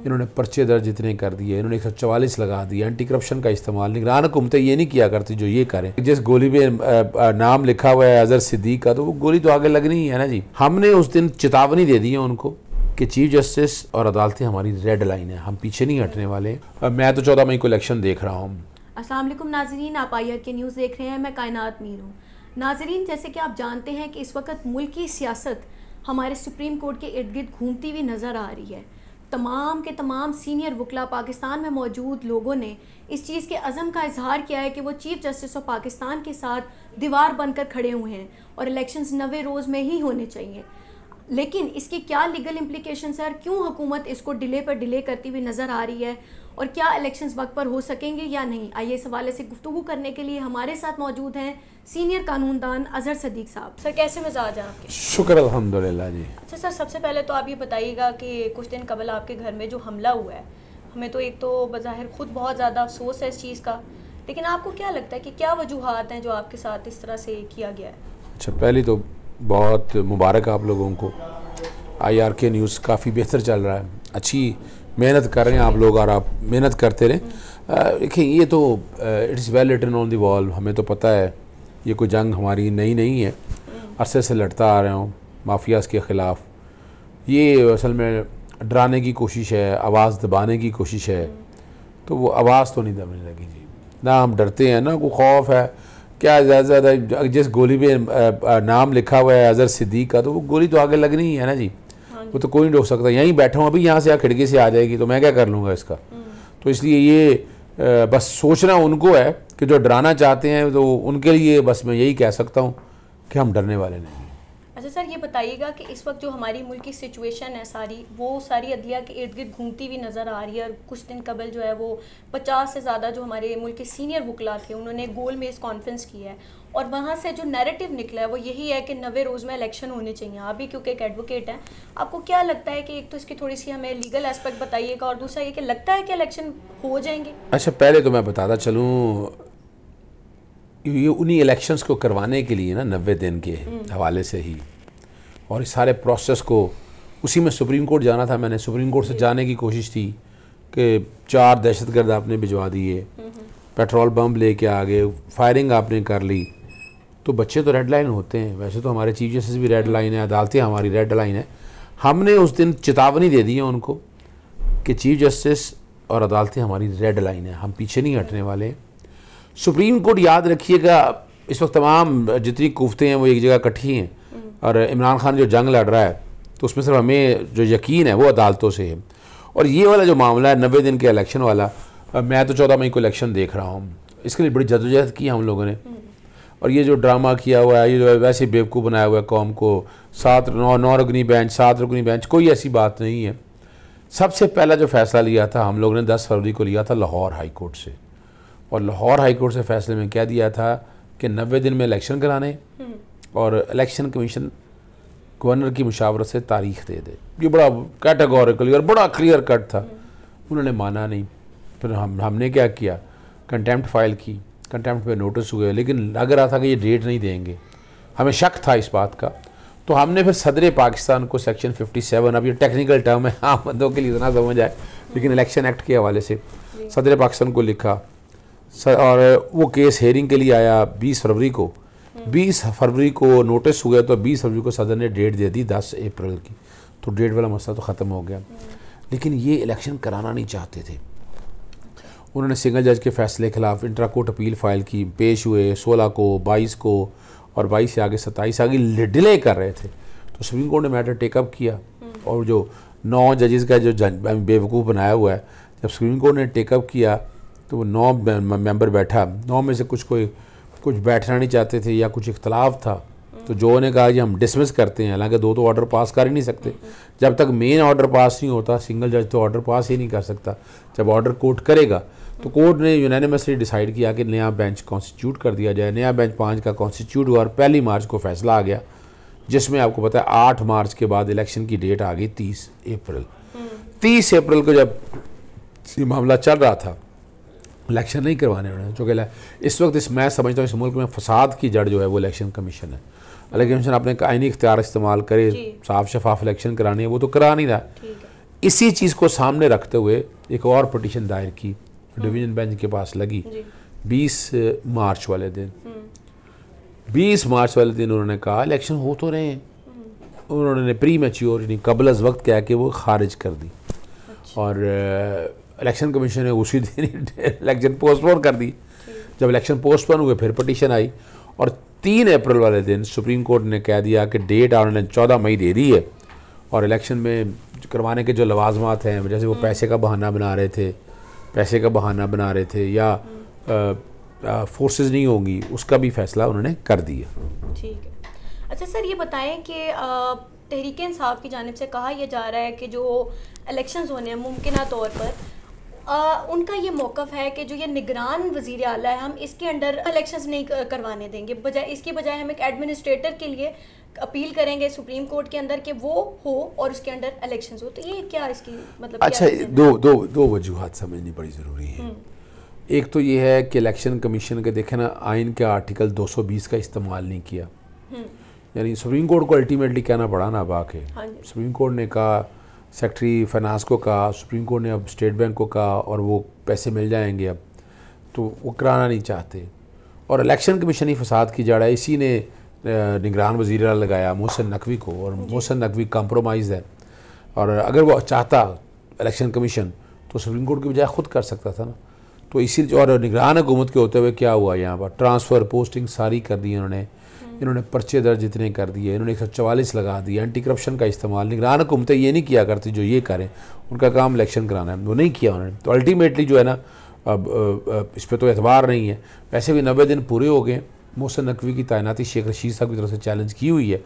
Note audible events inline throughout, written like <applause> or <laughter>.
इन्होंने पर्चे दर्ज इतने कर दिए इन्होंने एक लगा दिए एंटी करप्शन का इस्तेमाल निगरान हुकूमतें ये नहीं किया करती जो ये करें जिस गोली में नाम लिखा हुआ है अजहर सिद्दीक का तो वो गोली तो आगे लगनी ही है ना जी हमने उस दिन चेतावनी दे दी है उनको कि चीफ जस्टिस और अदालतें हमारी रेड लाइन है हम पीछे नहीं हटने वाले मैं तो चौदह मई को इलेक्शन देख रहा हूँ असल नाजरीन आप आई के न्यूज़ देख रहे हैं मैं कायनात मीर हूँ नाजरीन जैसे कि आप जानते हैं कि इस वक्त मुल्क सियासत हमारे सुप्रीम कोर्ट के इर्द गिर्द घूमती हुई नज़र आ रही है तमाम के तमाम सीनियर वकला पाकिस्तान में मौजूद लोगों ने इस चीज़ के अज़म का इजहार किया है कि वो चीफ़ जस्टिस ऑफ पाकिस्तान के साथ दीवार बनकर खड़े हुए हैं और इलेक्शंस नवे रोज़ में ही होने चाहिए लेकिन इसकी क्या लीगल इम्प्लीकेशन है और क्यों हुकूमत इसको डिले पर डिले करती हुई नज़र आ रही है और क्या इलेक्शन वक्त पर हो सकेंगे या नहीं आइए इस हवाले से गुफ्तु करने के लिए हमारे साथ मौजूद हैं सीनियर कानूनदान अजहर सदीक साहब सर कैसे मिजाज हैं आपके शुक्र अलहमदिल्ला जी अच्छा सर सबसे पहले तो आप ये बताइएगा कि कुछ दिन कबल आपके घर में जो हमला हुआ है हमें तो एक तो बज़ाहिर खुद बहुत ज़्यादा अफसोस है इस चीज़ का लेकिन आपको क्या लगता है कि क्या वजूहत हैं जो आपके साथ इस तरह से किया गया है अच्छा पहली तो बहुत मुबारक आप लोगों को आई न्यूज़ काफ़ी बेहतर चल रहा है अच्छी मेहनत कर रहे हैं आप लोग और आप मेहनत करते रहें देखिए ये तो it's well return on the wall हमें तो पता है ये कोई जंग हमारी नई नहीं है अरसे से लड़ता आ रहा हूँ माफियाज़ के ख़िलाफ़ ये असल में डराने की कोशिश है आवाज़ दबाने की कोशिश है तो वो आवाज़ तो नहीं दबने लगी जी ना हम डरते हैं ना वो खौफ है क्या ज़्यादा ज़्यादा जिस गोली पे नाम लिखा हुआ है अज़र सिद्दीक का तो वो गोली तो आगे लगनी ही है ना जी वो तो कोई नहीं रोक सकता यहीं बैठा हूँ अभी यहाँ से यहाँ खिड़की से आ जाएगी तो मैं क्या कर लूँगा इसका तो इसलिए ये बस सोचना उनको है कि जो डराना चाहते हैं तो उनके लिए बस मैं यही कह सकता हूँ कि हम डरने वाले नहीं अच्छा सर ये बताइएगा कि इस वक्त जो हमारी मुल्क की सिचुएशन है सारी वो सारी अदलिया के इर्द गिर्द घूमती हुई नज़र आ रही है और कुछ दिन कबल जो है वो पचास से ज़्यादा जो हमारे मुल्क के सीनियर वकला थे उन्होंने गोल मेज़ कॉन्फ्रेंस की है और वहाँ से जो नैरेटिव निकला है वो यही है कि नवे रोज़ में इलेक्शन होने चाहिए आप भी क्योंकि एक एडवोकेट हैं आपको क्या लगता है कि एक तो इसकी थोड़ी सी हमें लीगल एस्पेक्ट बताइएगा और दूसरा ये कि लगता है कि इलेक्शन हो जाएंगे अच्छा पहले तो मैं बताता चलूँ ये उन्हीं इलेक्शंस को करवाने के लिए ना नब्बे दिन के हम्म। हवाले से ही और इस सारे प्रोसेस को उसी में सुप्रीम कोर्ट जाना था मैंने सुप्रीम कोर्ट से जाने की कोशिश थी कि चार दहशत गर्द आपने भिजवा दिए हम्म, हम्म। पेट्रोल बम ले आ गए फायरिंग आपने कर ली तो बच्चे तो रेड लाइन होते हैं वैसे तो हमारे चीफ जस्टिस भी रेड लाइन है अदालतें हमारी रेड लाइन है हमने उस दिन चेतावनी दे दी है उनको कि चीफ जस्टिस और अदालतें हमारी रेड लाइन है हम पीछे नहीं हटने वाले हैं सुप्रीम कोर्ट याद रखिएगा इस वक्त तमाम जितनी कुफ्तें हैं वो एक जगह इकट्ठी हैं हम्म। और इमरान खान जो जंग लड़ रहा है तो उसमें सिर्फ हमें जो यकीन है वो अदालतों से है और ये वाला जो मामला है नबे दिन के इलेक्शन वाला मैं तो चौदह मई को इलेक्शन देख रहा हूँ इसके लिए बड़ी जदोजहद की हम लोगों ने हम्म। और ये जो ड्रामा किया हुआ है ये जो वैसे बेवकूफ़ बनाया हुआ है कौम को सात नौ नौ रुकनी बेंच सात रुकनी बेंच कोई ऐसी बात नहीं है सबसे पहला जो फैसला लिया था हम लोगों ने दस फरवरी को लिया था लाहौर हाई कोर्ट से और लाहौर हाई कोर्ट से फैसले में क्या दिया था कि नबे दिन में इलेक्शन कराने हम्म। और इलेक्शन कमीशन गवर्नर की मुशावरत से तारीख दे दे ये बड़ा कैटेगोरिकली और बड़ा क्लियर कट था हम्म। उन्होंने माना नहीं फिर हम हमने क्या किया कंटेम्प्ट फाइल की कंटेम्प्ट पे नोटिस हुए लेकिन लग रहा था कि ये डेट नहीं देंगे हमें शक था इस बात का तो हमने फिर सदर पाकिस्तान को सेक्शन 57 अब ये टेक्निकल टर्म है आम बंदों के लिए इतना समझ आए लेकिन इलेक्शन एक्ट के हवाले से सदर पाकिस्तान को लिखा सर और वो केस हेयरिंग के लिए आया 20 फरवरी को 20 फरवरी को नोटिस गया तो 20 फरवरी को सदन ने डेट दे दी 10 अप्रैल की तो डेट वाला मसला तो ख़त्म हो गया लेकिन ये इलेक्शन कराना नहीं चाहते थे उन्होंने सिंगल जज के फैसले के खिलाफ इंटरा कोर्ट अपील फाइल की पेश हुए 16 को 22 को और 22 से आगे 27 आगे डिले कर रहे थे तो सुप्रीम कोर्ट ने मैटर टेकअप किया और जो नौ जजेस का जो बेवकूफ़ बनाया हुआ है जब सुप्रीम कोर्ट ने टेकअप किया तो वो नौ मेंबर बैठा नौ में से कुछ कोई कुछ बैठना नहीं चाहते थे या कुछ इख्तलाफ था तो जो ने कहा कि हम डिसमिस करते हैं हालांकि दो तो ऑर्डर पास कर ही नहीं सकते जब तक मेन ऑर्डर पास नहीं होता सिंगल जज तो ऑर्डर पास ही नहीं कर सकता जब ऑर्डर कोर्ट करेगा तो कोर्ट ने यूनानिमसली डिसाइड किया कि नया बेंच कॉन्स्टिट्यूट कर दिया जाए नया बेंच पाँच का कॉन्स्टिट्यूट हुआ और पहली मार्च को फैसला आ गया जिसमें आपको पता है आठ मार्च के बाद इलेक्शन की डेट आ गई तीस अप्रैल तीस अप्रैल को जब ये मामला चल रहा था इलेक्शन नहीं करवाने उन्होंने चूँकि इस वक्त इस मैं समझता हूँ इस मुल्क में फसाद की जड़ जो है वो इलेक्शन कमीशन है इलेक्शन कमीशन आपने आइनी इख्तियार इस्तेमाल करे साफ शफाफ इलेक्शन करानी है वो तो करा नहीं रहा इसी चीज़ को सामने रखते हुए एक और पटिशन दायर की डिवीजन हम्म। बेंच के पास लगी 20 मार्च वाले दिन 20 हम्म। मार्च वाले दिन उन्होंने कहा इलेक्शन हो तो रहे हैं हम्म। उन्होंने प्री मेच्योर यानी कबल वक्त क्या कि वो खारिज कर दी अच्छा। और इलेक्शन कमीशन ने उसी दिन इलेक्शन पोस्टपोन कर दी जब इलेक्शन पोस्टपोन हुए फिर पटिशन आई और तीन अप्रैल वाले दिन सुप्रीम कोर्ट ने कह दिया कि डेट आपने चौदह मई दे दी है और इलेक्शन में करवाने के जो लवाजमात हैं जैसे वो हम्म। पैसे का बहाना बना रहे थे पैसे का बहाना बना रहे थे या फोर्सेस हम्म। नहीं होंगी उसका भी फैसला उन्होंने कर दिया ठीक है अच्छा सर ये बताएं कि तहरीक इंसाफ की जानब से कहा यह जा रहा है कि जो इलेक्शंस होने हैं मुमकिन तौर पर आ, उनका ये मौक़ है कि जो ये निगरान वजीर अला है हम इसके अंडर इलेक्शंस नहीं करवाने देंगे बजाय इसके बजाय हम एक एडमिनिस्ट्रेटर के लिए अपील करेंगे सुप्रीम कोर्ट के अंदर कि वो हो और उसके अंडर इलेक्शन हो तो ये क्या इसकी मतलब अच्छा दो दो दो वजूहत समझनी बड़ी ज़रूरी है हम्म। एक तो ये है कि इलेक्शन कमीशन के देखे ना आइन के आर्टिकल 220 का इस्तेमाल नहीं किया हम्म। यानी सुप्रीम कोर्ट को अल्टीमेटली कहना पड़ा ना बाक है हाँ सुप्रीम कोर्ट ने कहा सेक्रेटरी फाइनेंस को कहा सुप्रीम कोर्ट ने अब स्टेट बैंक को कहा और वो पैसे मिल जाएंगे अब तो वो कराना नहीं चाहते और इलेक्शन कमीशन ही फसाद की रहा है इसी ने निगरान वजीर लगाया मोहसन नकवी को और मोहसन नकवी कम्प्रोमाइज है और अगर वो चाहता इलेक्शन कमीशन तो सुप्रीम कोर्ट की बजाय ख़ुद कर सकता था ना तो इसी और निगरान हुकूमत के होते हुए क्या हुआ यहाँ पर ट्रांसफ़र पोस्टिंग सारी कर दी उन्होंने इन्होंने पर्चे दर्ज इतने कर दिए इन्होंने एक लगा दिए एंटी करप्शन का इस्तेमाल निगरान हुकूमतें ये नहीं किया करती जो ये करें उनका काम इलेक्शन कराना है वो नहीं किया उन्होंने तो अल्टीमेटली जो है ना अब, इस पर तो एतबार नहीं है वैसे भी नबे दिन पूरे हो गए मोहसिन नकवी की तैनाती शेख रशीद साहब की तरफ से चैलेंज की हुई है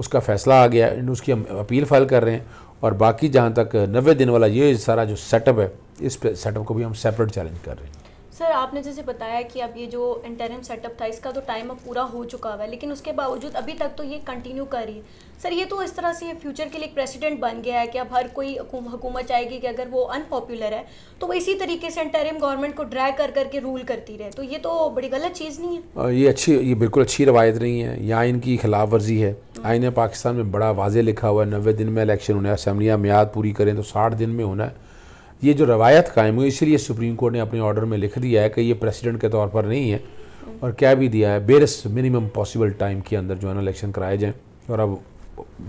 उसका फैसला आ गया उसकी हम अपील फाइल कर रहे हैं और बाकी जहाँ तक नबे दिन वाला ये सारा जो सेटअप है इस सेटअप को भी हम सेपरेट चैलेंज कर रहे हैं सर आपने जैसे बताया कि अब ये जो इंटरिम सेटअप था इसका तो टाइम अब पूरा हो चुका हुआ है लेकिन उसके बावजूद अभी तक तो ये कंटिन्यू कर रही है सर ये तो इस तरह से फ्यूचर के लिए एक प्रेसिडेंट बन गया है कि अब हर कोई हुकूमत चाहेगी कि अगर वो अनपॉपुलर है तो वो इसी तरीके से इंटरिम गवर्नमेंट को ड्राई कर करके रूल करती रहे तो ये तो बड़ी गलत चीज़ नहीं है ये अच्छी ये बिल्कुल अच्छी रवायत नहीं है या इनकी खिलाफ वर्जी है हम्म। आइन पाकिस्तान में बड़ा वाजे लिखा हुआ है नबे दिन में इलेक्शन होना है असम्बलियाँ म्याद पूरी करें तो साठ दिन में होना है ये जो रवायत कायम हुई इसलिए सुप्रीम कोर्ट ने अपने ऑर्डर में लिख दिया है कि ये प्रेसिडेंट के तौर पर नहीं है और क्या भी दिया है बेरस मिनिमम पॉसिबल टाइम के अंदर जो है ना इलेक्शन कराए जाएँ और अब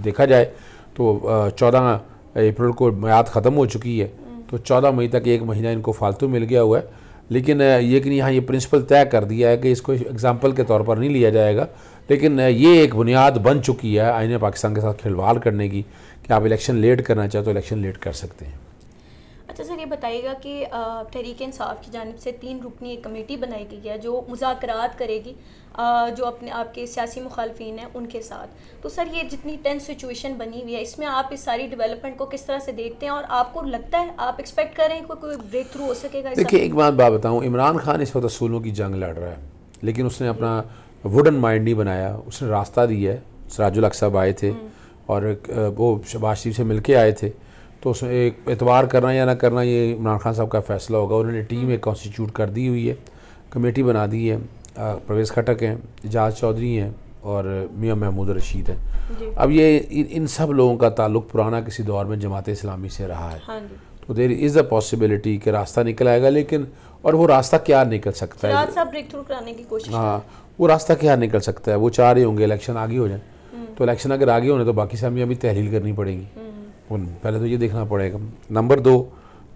देखा जाए तो चौदह अप्रैल को मैद ख़त्म हो चुकी है तो चौदह मई तक एक महीना इनको फालतू मिल गया हुआ है लेकिन लेकिन यहाँ ये प्रिंसिपल हाँ, तय कर दिया है कि इसको एग्ज़ाम्पल के तौर पर नहीं लिया जाएगा लेकिन ये एक बुनियाद बन चुकी है आईने पाकिस्तान के साथ खिलवाड़ करने की कि आप इलेक्शन लेट करना चाहें तो इलेक्शन लेट कर सकते हैं अच्छा सर ये बताइएगा कि तहरीक इंसाफ की जानब से तीन रुकनी एक कमेटी बनाई गई है जो मुजाकर करेगी जो अपने आपके सियासी मुखालफी हैं उनके साथ तो सर ये जितनी टेंस सिचुएशन बनी हुई है इसमें आप इस सारी डेवलपमेंट को किस तरह से देखते हैं और आपको लगता है आप एक्सपेक्ट करें कोई कोई ब्रेक थ्रू हो सकेगा देखिए एक बात बात बताऊँ इमरान खान इस वक्त असूलों की जंग लड़ रहा है लेकिन उसने अपना वुडन माइंड नहीं बनाया उसने रास्ता दिया है सराजुल अक्सब आए थे हम्म। और वो शबाज शरीफ से मिल के आए थे तो उसमें एक एतवार करना या ना करना ये इमरान खान साहब का फैसला होगा उन्होंने टीम एक कॉन्स्टिट्यूट कर दी हुई है कमेटी बना दी है परवेज़ खटक हैं एजाज चौधरी हैं और मियाँ महमूद रशीद हैं अब ये इन, इन सब लोगों का ताल्लुक पुराना किसी दौर में जमात इस्लामी से रहा है हाँ तो देर इज़ अ पॉसिबिलिटी कि रास्ता निकल आएगा लेकिन और वो रास्ता क्या निकल सकता है हाँ वो रास्ता क्या निकल सकता है वो चाह रहे होंगे इलेक्शन आगे हो जाए हम्म। तो इलेक्शन अगर आगे होने तो बाकी सामियाँ अभी तहलील करनी पड़ेगी हम्म। पहले तो ये देखना पड़ेगा नंबर दो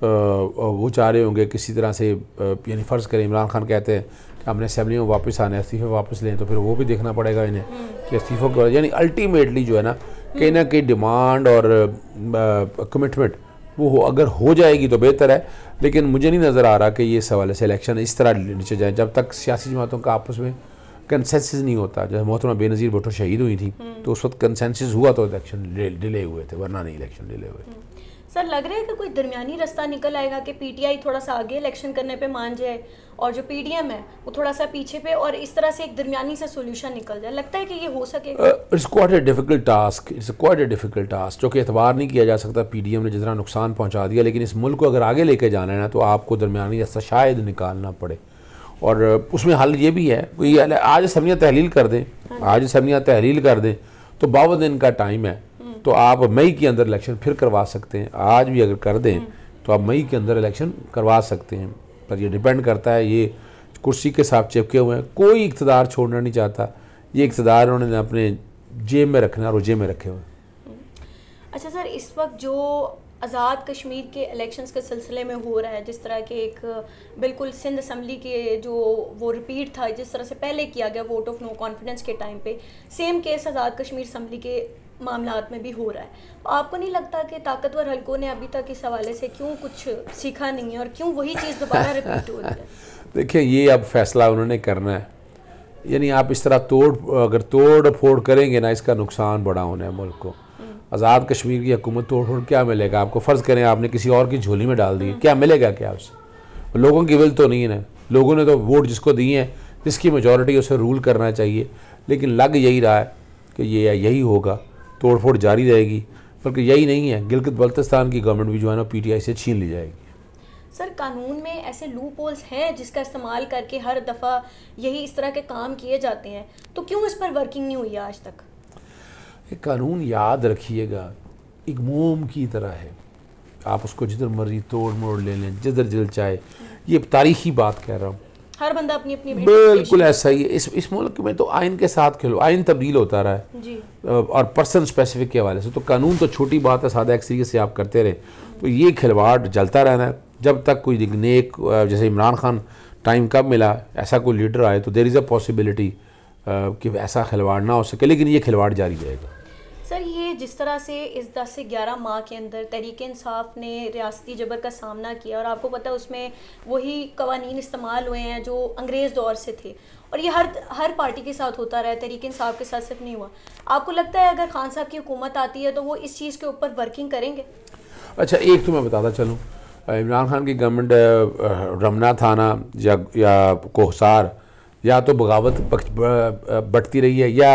वो चाह रहे होंगे किसी तरह से यानी फ़र्ज़ करें इमरान खान कहते हैं कि हमने असम्बली में वापस आना है इस्तीफ़े वापस लें तो फिर वो भी देखना पड़ेगा इन्हें कि इस्तीफ़ों के यानी अल्टीमेटली जो है ना कहीं ना कहीं डिमांड और कमिटमेंट वो हो अगर हो जाएगी तो बेहतर है लेकिन मुझे नहीं नज़र आ रहा कि ये सवाल से इलेक्शन इस तरह नीचे जाए जब तक सियासी जमातों का आपस में कंसेंसिस नहीं होता जैसे मोहतरमा बेनज़ीर भुट्टो शहीद हुई थी हम्म। तो उस वक्त कंसेंसिस हुआ तो इलेक्शन डिले हुए थे वरना नहीं इलेक्शन डिले हुए हम्म। सर लग रहा है कि कोई दरमियानी रास्ता निकल आएगा कि पीटीआई थोड़ा सा आगे इलेक्शन करने पे मान जाए और जो पीडीएम है वो थोड़ा सा पीछे पे और इस तरह से एक दरमियानी सा सोल्यूशन निकल जाए लगता है कि ये हो सके it's quite a difficult task it's quite a difficult task जो कि एतबार नहीं किया जा सकता पीडीएम ने जितना नुकसान पहुँचा दिया लेकिन इस मुल्क को अगर आगे लेके जाना है ना तो आपको दरमिया रास्ता शायद निकालना पड़े और उसमें हल ये भी है कि आज असम्बलियाँ तहलील कर दें हाँ आज असम्बलियाँ तहलील कर दें तो बावन दिन का टाइम है हम्म। तो आप मई के अंदर इलेक्शन फिर करवा सकते हैं आज भी अगर कर दें हम्म। तो आप मई के अंदर इलेक्शन करवा सकते हैं पर यह डिपेंड करता है ये कुर्सी के साथ चिपके हुए हैं कोई इकतदार छोड़ना नहीं चाहता ये इकतदार उन्होंने अपने जेब में रखना और जेब में रखे हुए हम्म। अच्छा सर इस वक्त जो आज़ाद कश्मीर के इलेक्शंस के सिलसिले में हो रहा है जिस तरह के एक बिल्कुल सिंध असम्बली के जो वो रिपीट था जिस तरह से पहले किया गया वोट ऑफ नो कॉन्फिडेंस के टाइम पे same case Azad Kashmir assembly के मामला में भी हो रहा है आपको नहीं लगता कि ताकतवर हलकों ने अभी तक इस हवाले से क्यों कुछ सीखा नहीं है और क्यों वही चीज़ दोबारा रिपीट हो रही है <laughs> देखिए ये अब फैसला उन्होंने करना है यानी आप इस तरह तोड़ अगर तोड़ फोड़ करेंगे ना इसका नुकसान बड़ा होना है मुल्क को आज़ाद कश्मीर की हुकूमत तोड़ फोड़ क्या मिलेगा आपको फ़र्ज़ करें आपने किसी और की झोली में डाल दी हम्म। क्या मिलेगा क्या उससे लोगों की विल तो नहीं है लोगों ने तो वोट जिसको दी हैं जिसकी मेजॉरिटी उसे रूल करना चाहिए लेकिन लग यही रहा है कि ये यही होगा तोड़ फोड़ जारी रहेगी बल्कि यही नहीं है गिलगित बल्तिस्तान की गवर्नमेंट भी जो है ना पीटीआई से छीन ली जाएगी सर कानून में ऐसे लूप होल्स हैं जिसका इस्तेमाल करके हर दफ़ा यही इस तरह के काम किए जाते हैं तो क्यों इस पर वर्किंग नहीं हुई आज तक ये कानून याद रखिएगा एक मोम की तरह है आप उसको जिधर मर्जी तोड़ मोड़ ले लें जिधर जिधर चाहे ये तारीखी बात कह रहा हूँ हर बंदा अपनी अपनी बिल्कुल ऐसा ही है इस इस मुल्क में तो आइन के साथ खेलो आयन तब्दील होता रहा है जी। और पर्सन स्पेसिफिक के हवाले से तो कानून तो छोटी बात है सादा एक तरीके से आप करते रहे तो ये खिलवाड़ जलता रहना है जब तक कोई नेक जैसे इमरान खान टाइम कब मिला ऐसा कोई लीडर आए तो देर इज़ अ पॉसिबिलिटी कि ऐसा खिलवाड़ ना हो सके लेकिन ये खिलवाड़ जारी रहेगा सर ये जिस तरह से इस दस से ग्यारह माह के अंदर तहरीक इंसाफ ने रियासती जबर का सामना किया और आपको पता है उसमें वही कवानीन इस्तेमाल हुए हैं जो अंग्रेज़ दौर से थे और ये हर हर पार्टी के साथ होता रहा है तहरीक इंसाफ के साथ सिर्फ नहीं हुआ आपको लगता है अगर खान साहब की हुकूमत आती है तो वो इस चीज़ के ऊपर वर्किंग करेंगे अच्छा एक तो मैं बताता चलूँ इमरान खान की गवर्नमेंट रमना थाना या या कोहसार या तो बगावत बढ़ती रही है या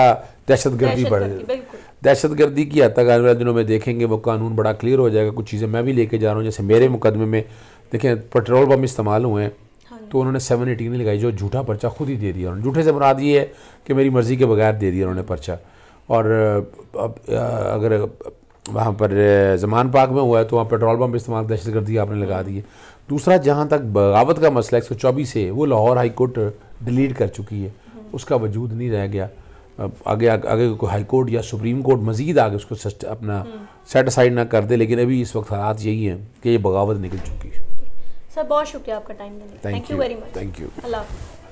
दहशत गर्दी बढ़ रही है दहशतगर्दी की हद तक आने वाले दिनों में देखेंगे वो कानून बड़ा क्लियर हो जाएगा कुछ चीज़ें मैं भी लेके जा रहा हूँ जैसे मेरे मुकदमे में देखें पेट्रोल पम्प इस्तेमाल हुए हैं हाँ तो उन्होंने सेवन एटीन लगाई जो झूठा पर्चा खुद ही दे दिया उन्होंने झूठे से मुराद ये है कि मेरी मर्ज़ी के बगैर दे दिया उन्होंने पर्चा और अब अगर वहाँ पर जमान पाक में हुआ है तो वहाँ पेट्रोल पम्प इस्तेमाल दहशतगर्दी आपने लगा दी है दूसरा जहाँ तक बगावत का मसला एक सौ चौबीस है वो लाहौर हाईकोर्ट डिलीट कर चुकी है हाँ। उसका वजूद नहीं रह गया आगे आगे, कोई हाई कोर्ट या सुप्रीम कोर्ट मजीद आगे उसको अपना सेट असाइड ना कर दे लेकिन अभी इस वक्त हालात यही हैं कि ये बगावत निकल चुकी है सर बहुत शुक्रिया आपका टाइम देने thank you very much thank you Allah